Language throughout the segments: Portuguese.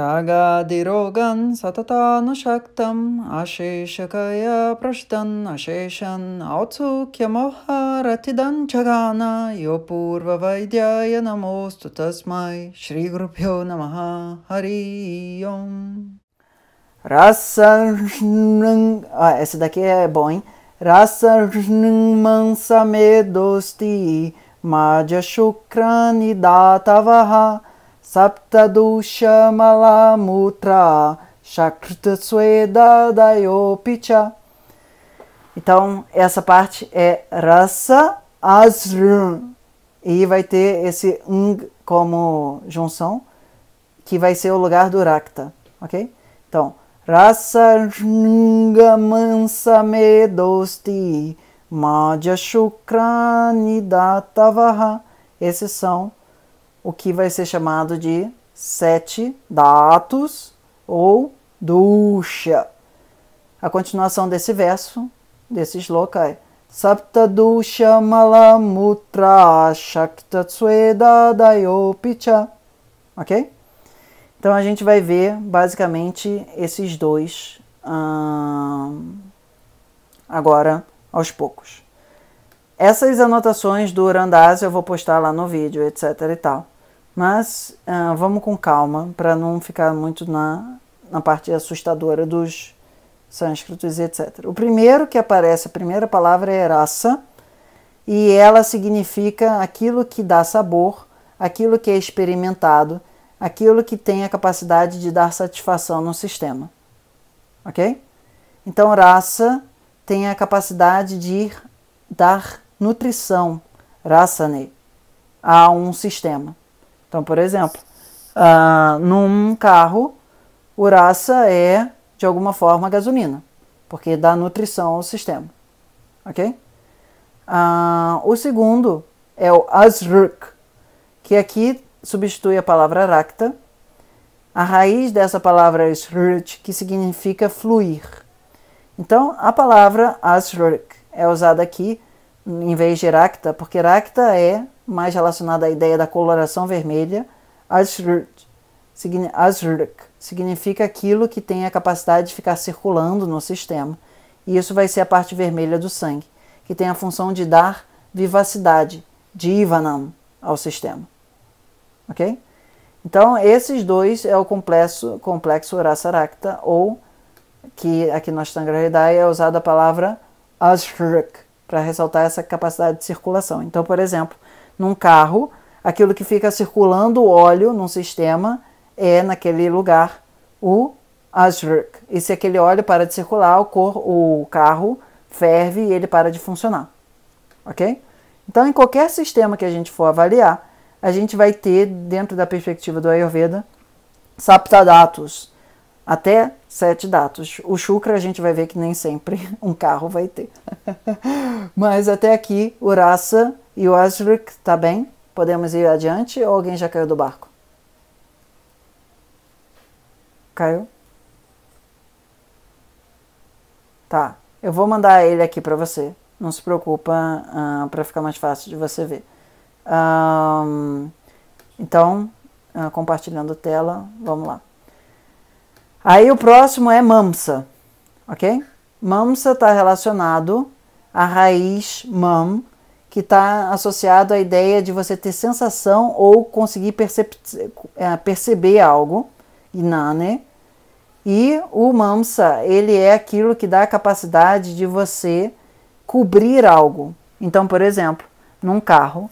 रागादिरोगन् सततानुशक्तम् न अशेषकया पृष्टन् अशेषन् औत्सुक्यमोहारथिदं जगान यो पूर्ववैद्याय नमोऽस्तु तस्मै श्रीगुरुभ्यो नमः हरियं राय रामे दोऽस्ति माजशुक्रानि दातवः Saptadushamalamutra Shakrita Sweda Dayopicha. Então, essa parte é rasa asrun. E vai ter esse ng como junção, que vai ser o lugar do rakta, ok? Então, rasa rnga mansa medosti madhya shukrani datavaha. Esses são o que vai ser chamado de sete datos ou ducha. A continuação desse verso, desse sloka é Sapta ducha malamutra shakta sueda dayopicha. Ok? Então a gente vai ver basicamente esses dois hum, agora aos poucos. Essas anotações do Randazzo eu vou postar lá no vídeo, etc e tal. Mas uh, vamos com calma para não ficar muito na, na parte assustadora dos sânscritos e etc. O primeiro que aparece, a primeira palavra é raça, e ela significa aquilo que dá sabor, aquilo que é experimentado, aquilo que tem a capacidade de dar satisfação no sistema. Ok? Então, raça tem a capacidade de dar nutrição, rasane, a um sistema. Então, por exemplo, uh, num carro, uraça é, de alguma forma, gasolina, porque dá nutrição ao sistema. Ok? Uh, o segundo é o asruk, que aqui substitui a palavra arakta. A raiz dessa palavra é shrut, que significa fluir. Então, a palavra asruk é usada aqui em vez de rakta, porque rakta é mais relacionada à ideia da coloração vermelha, Ashrut significa aquilo que tem a capacidade de ficar circulando no sistema. E isso vai ser a parte vermelha do sangue, que tem a função de dar vivacidade, divanam, ao sistema. Ok? Então, esses dois é o complexo, complexo Rasarakta, ou que aqui na Ashtanga Hridaya é usada a palavra Ashruk, para ressaltar essa capacidade de circulação. Então, por exemplo, num carro, aquilo que fica circulando óleo num sistema é, naquele lugar, o Ashrik. E se aquele óleo para de circular, o, cor, o carro ferve e ele para de funcionar. Ok? Então, em qualquer sistema que a gente for avaliar, a gente vai ter, dentro da perspectiva do Ayurveda, saptadatos, até sete dados. O Chucra a gente vai ver que nem sempre um carro vai ter. Mas até aqui, o Raça e o Asric, tá bem? Podemos ir adiante ou alguém já caiu do barco? Caiu? Tá, eu vou mandar ele aqui para você. Não se preocupa uh, ah, para ficar mais fácil de você ver. Um, então, uh, compartilhando tela, vamos lá. Aí o próximo é mamsa, ok? Mamsa está relacionado à raiz mam, que está associado à ideia de você ter sensação ou conseguir é, perceber algo, inane. E o mamsa, ele é aquilo que dá a capacidade de você cobrir algo. Então, por exemplo, num carro,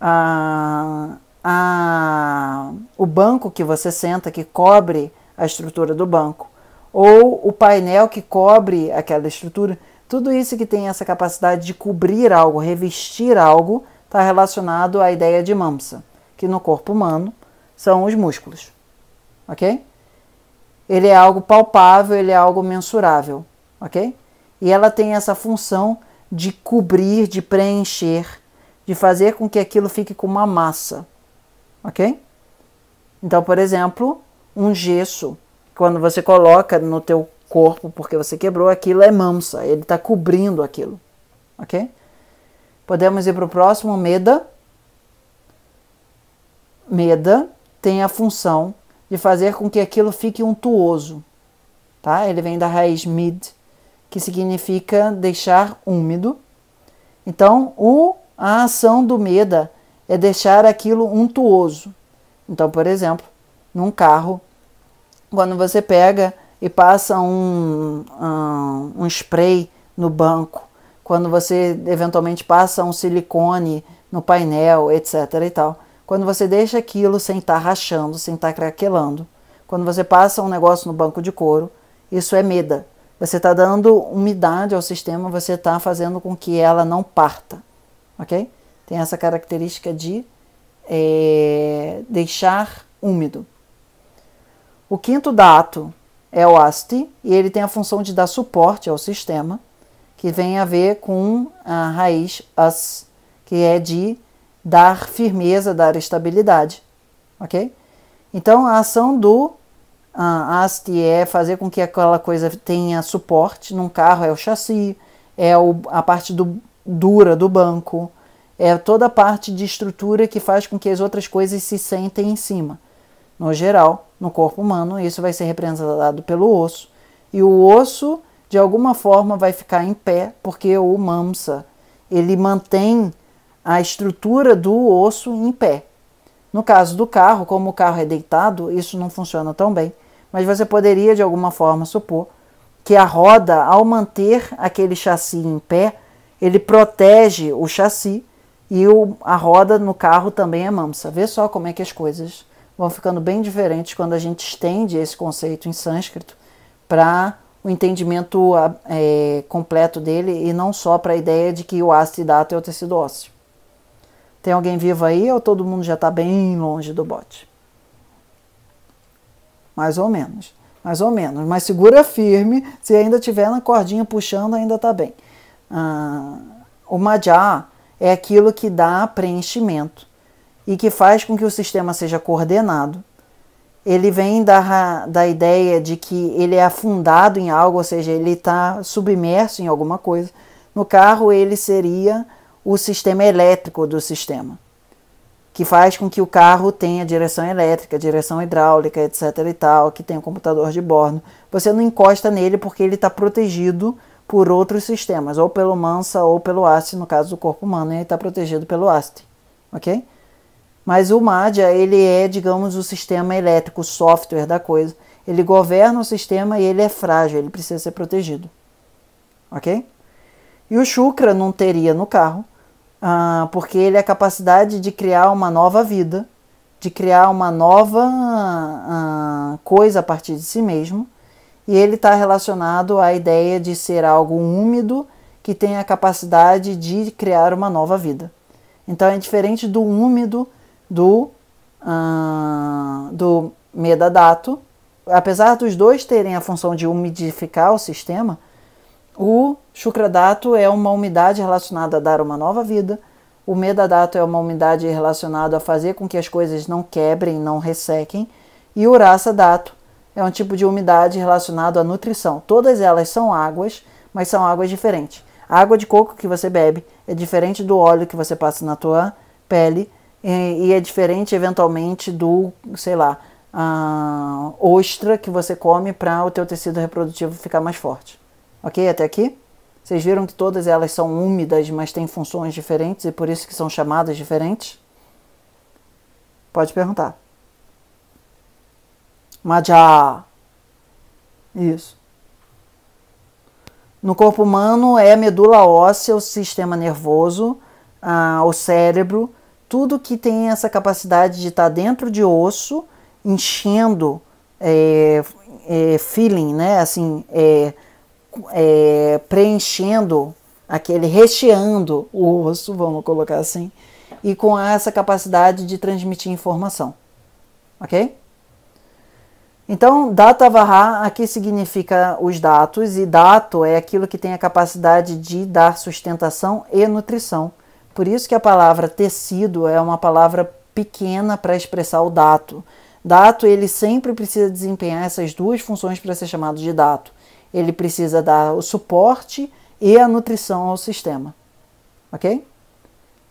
a, ah, a, ah, o banco que você senta, que cobre a estrutura do banco, ou o painel que cobre aquela estrutura. Tudo isso que tem essa capacidade de cobrir algo, revestir algo, está relacionado à ideia de mamsa, que no corpo humano são os músculos. Ok? Ele é algo palpável, ele é algo mensurável. Ok? E ela tem essa função de cobrir, de preencher, de fazer com que aquilo fique com uma massa. Ok? Então, por exemplo, um gesso, quando você coloca no teu corpo porque você quebrou, aquilo é mamsa, ele está cobrindo aquilo, ok? Podemos ir para o próximo, meda. Meda tem a função de fazer com que aquilo fique untuoso, tá? Ele vem da raiz mid, que significa deixar úmido. Então, o, a ação do meda é deixar aquilo untuoso. Então, por exemplo, num carro, quando você pega e passa um, um, um spray no banco, quando você eventualmente passa um silicone no painel, etc. e tal. Quando você deixa aquilo sem estar tá rachando, sem estar tá craquelando, quando você passa um negócio no banco de couro, isso é meda. Você está dando umidade ao sistema, você está fazendo com que ela não parta, ok? Tem essa característica de é, deixar úmido. O quinto dato é o ASTI e ele tem a função de dar suporte ao sistema, que vem a ver com a raiz AS, que é de dar firmeza, dar estabilidade, ok? Então a ação do a é fazer com que aquela coisa tenha suporte. Num carro é o chassi, é o, a parte do, dura do banco, é toda a parte de estrutura que faz com que as outras coisas se sentem em cima. No geral, no corpo humano, isso vai ser representado pelo osso. E o osso, de alguma forma, vai ficar em pé, porque o mamsa, ele mantém a estrutura do osso em pé. No caso do carro, como o carro é deitado, isso não funciona tão bem, mas você poderia de alguma forma supor que a roda, ao manter aquele chassi em pé, ele protege o chassi e o, a roda no carro também é mamsa. Vê só como é que as coisas vão ficando bem diferentes quando a gente estende esse conceito em sânscrito para o entendimento é, completo dele e não só para a ideia de que o acidata é o tecido ósseo. Tem alguém vivo aí ou todo mundo já está bem longe do bote? Mais ou menos, mais ou menos. Mas segura firme, se ainda tiver na cordinha puxando, ainda está bem. Ah, o Madhya é aquilo que dá preenchimento e que faz com que o sistema seja coordenado. Ele vem da, da ideia de que ele é afundado em algo, ou seja, ele está submerso em alguma coisa. No carro, ele seria o sistema elétrico do sistema, que faz com que o carro tenha direção elétrica, direção hidráulica, etc. e tal, que tem um computador de bordo. Você não encosta nele porque ele está protegido por outros sistemas, ou pelo mansa ou pelo aço, no caso do corpo humano, ele está protegido pelo aço, ok? Mas o MADIA, ele é, digamos, o sistema elétrico, o software da coisa. Ele governa o sistema e ele é frágil, ele precisa ser protegido. Ok? E o Shukra não teria no carro, ah, porque ele é a capacidade de criar uma nova vida, de criar uma nova ah, coisa a partir de si mesmo. E ele está relacionado à ideia de ser algo úmido que tem a capacidade de criar uma nova vida. Então é diferente do úmido do, uh, do metadato, apesar dos dois terem a função de umidificar o sistema, o chucradato é uma umidade relacionada a dar uma nova vida. O Medadato é uma umidade relacionada a fazer com que as coisas não quebrem, não ressequem. E o Rasa Dato é um tipo de umidade relacionado à nutrição. Todas elas são águas, mas são águas diferentes. A água de coco que você bebe é diferente do óleo que você passa na tua pele, e é diferente eventualmente do, sei lá, a ostra que você come para o teu tecido reprodutivo ficar mais forte. Ok? Até aqui? Vocês viram que todas elas são úmidas, mas têm funções diferentes e por isso que são chamadas diferentes? Pode perguntar. Majá. Isso. No corpo humano é a medula óssea, o sistema nervoso, ah, o cérebro, tudo que tem essa capacidade de estar tá dentro de osso, enchendo é, é, feeling, né? Assim, é, é, preenchendo aquele, recheando o osso, vamos colocar assim, e com essa capacidade de transmitir informação, ok? Então, data varrar aqui significa os datos, e dato é aquilo que tem a capacidade de dar sustentação e nutrição por isso que a palavra tecido é uma palavra pequena para expressar o dato. Dato ele sempre precisa desempenhar essas duas funções para ser chamado de dato. Ele precisa dar o suporte e a nutrição ao sistema. OK?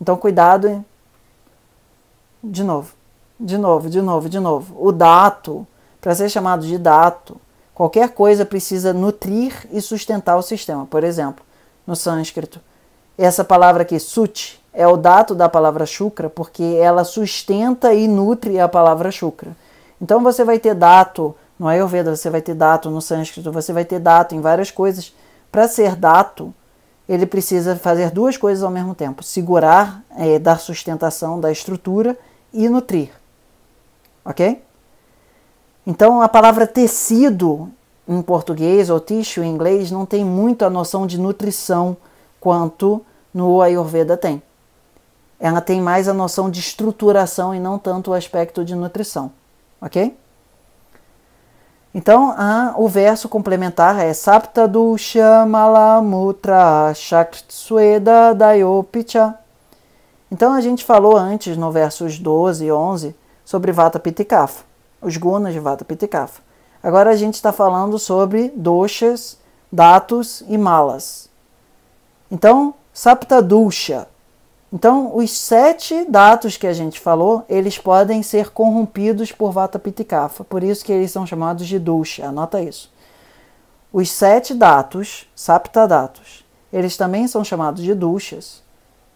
Então cuidado hein? de novo. De novo, de novo, de novo. O dato, para ser chamado de dato, qualquer coisa precisa nutrir e sustentar o sistema. Por exemplo, no sânscrito, essa palavra aqui, suti, é o dato da palavra chukra porque ela sustenta e nutre a palavra chukra Então você vai ter dato no Ayurveda, você vai ter dato no sânscrito, você vai ter dato em várias coisas. Para ser dato, ele precisa fazer duas coisas ao mesmo tempo: segurar, é, dar sustentação da estrutura e nutrir. Ok? Então a palavra tecido em português ou tissue em inglês não tem muito a noção de nutrição quanto no Ayurveda tem. Ela tem mais a noção de estruturação e não tanto o aspecto de nutrição, ok? Então, a, o verso complementar é Saptadu Shamalamutra Shaktsueda Dayopicha. Então, a gente falou antes, no versos 12 e 11, sobre Vata Pitikafa, os gunas de Vata Pitikafa. Agora a gente está falando sobre doshas, datos e malas. Então, saptadusha. Então, os sete datos que a gente falou, eles podem ser corrompidos por Vata Pitikafa. Por isso que eles são chamados de dusha. Anota isso. Os sete datos, saptadatos, eles também são chamados de duchas,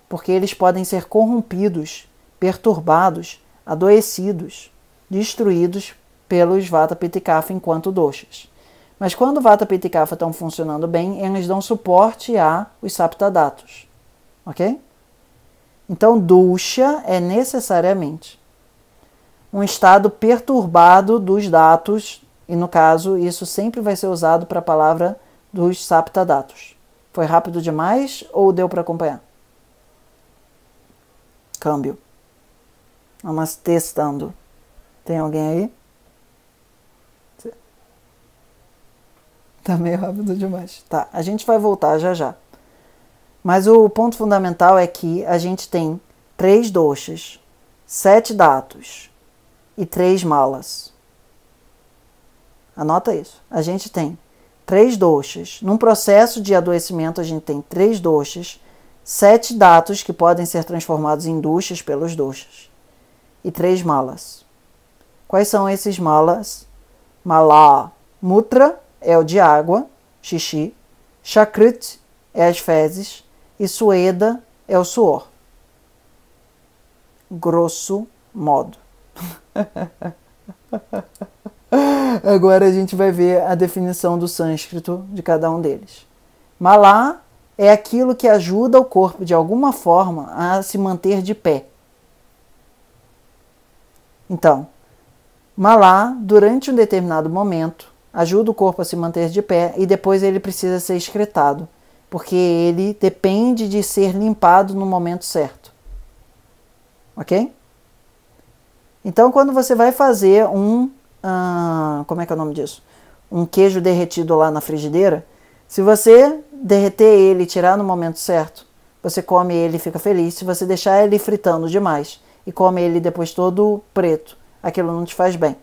porque eles podem ser corrompidos, perturbados, adoecidos, destruídos pelos Vata Pitikafa enquanto duchas. Mas quando Vata Pitta e Kapha estão funcionando bem, eles dão suporte a os saptadatos. Ok? Então, ducha é necessariamente um estado perturbado dos datos, e no caso, isso sempre vai ser usado para a palavra dos saptadatos. Foi rápido demais ou deu para acompanhar? Câmbio. Vamos testando. Tem alguém aí? Tá meio rápido demais. Tá, a gente vai voltar já já. Mas o ponto fundamental é que a gente tem três doxas, sete datos e três malas. Anota isso. A gente tem três doxas. Num processo de adoecimento, a gente tem três doxas, sete datos que podem ser transformados em duchas pelos doxas e três malas. Quais são esses malas? Malá Mutra é o de água, xixi, chakrit é as fezes e sueda é o suor. Grosso modo. Agora a gente vai ver a definição do sânscrito de cada um deles. Malá é aquilo que ajuda o corpo de alguma forma a se manter de pé. Então, malá, durante um determinado momento, ajuda o corpo a se manter de pé e depois ele precisa ser excretado, porque ele depende de ser limpado no momento certo. Ok? Então, quando você vai fazer um. Ah, como é que é o nome disso? Um queijo derretido lá na frigideira, se você derreter ele e tirar no momento certo, você come ele e fica feliz. Se você deixar ele fritando demais e come ele depois todo preto, aquilo não te faz bem.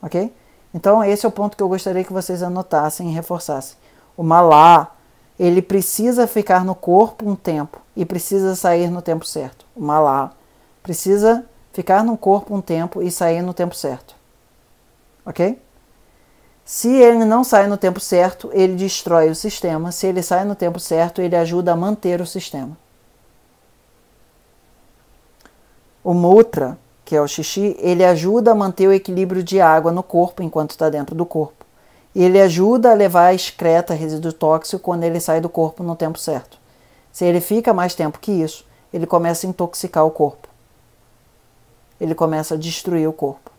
Ok? Então, esse é o ponto que eu gostaria que vocês anotassem e reforçassem. O malá, ele precisa ficar no corpo um tempo e precisa sair no tempo certo. O malá precisa ficar no corpo um tempo e sair no tempo certo. Ok? Se ele não sai no tempo certo, ele destrói o sistema. Se ele sai no tempo certo, ele ajuda a manter o sistema. O mutra que é o xixi, ele ajuda a manter o equilíbrio de água no corpo enquanto está dentro do corpo. E ele ajuda a levar a excreta resíduo tóxico quando ele sai do corpo no tempo certo. Se ele fica mais tempo que isso, ele começa a intoxicar o corpo. Ele começa a destruir o corpo.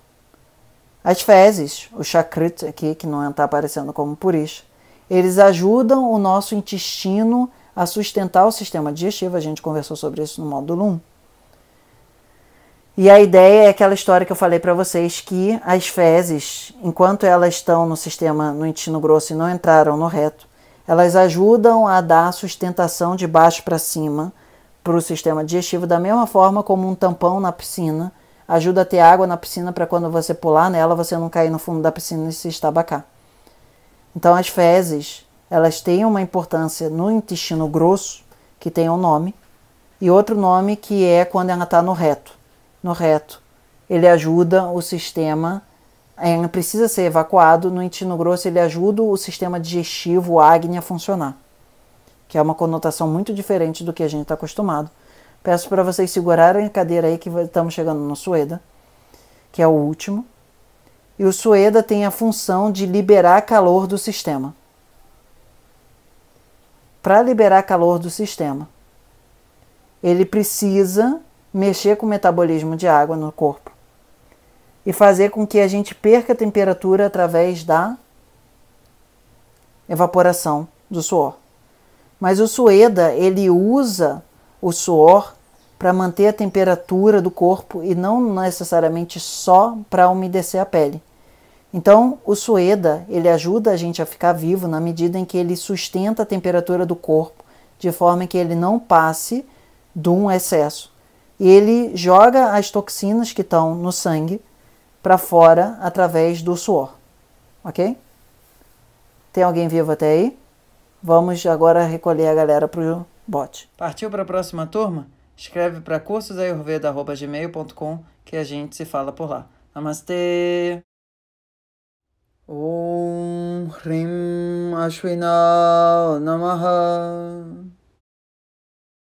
As fezes, o chakrit aqui, que não está é, aparecendo como purista eles ajudam o nosso intestino a sustentar o sistema digestivo. A gente conversou sobre isso no módulo 1. E a ideia é aquela história que eu falei para vocês que as fezes, enquanto elas estão no sistema no intestino grosso e não entraram no reto, elas ajudam a dar sustentação de baixo para cima para o sistema digestivo da mesma forma como um tampão na piscina ajuda a ter água na piscina para quando você pular nela você não cair no fundo da piscina e se estabacar. Então as fezes elas têm uma importância no intestino grosso que tem um nome e outro nome que é quando ela está no reto no reto. Ele ajuda o sistema, é, precisa ser evacuado no intestino grosso, ele ajuda o sistema digestivo, o Agni, a funcionar. Que é uma conotação muito diferente do que a gente está acostumado. Peço para vocês segurarem a cadeira aí que estamos chegando no Sueda, que é o último. E o Sueda tem a função de liberar calor do sistema. Para liberar calor do sistema, ele precisa mexer com o metabolismo de água no corpo e fazer com que a gente perca a temperatura através da evaporação do suor. Mas o Sueda, ele usa o suor para manter a temperatura do corpo e não necessariamente só para umedecer a pele. Então, o Sueda, ele ajuda a gente a ficar vivo na medida em que ele sustenta a temperatura do corpo de forma que ele não passe de um excesso ele joga as toxinas que estão no sangue para fora através do suor. Ok? Tem alguém vivo até aí? Vamos agora recolher a galera para o bot. Partiu para a próxima turma? Escreve para cursosayurveda.gmail.com que a gente se fala por lá. Namastê! Om Rim Ashwina Namaha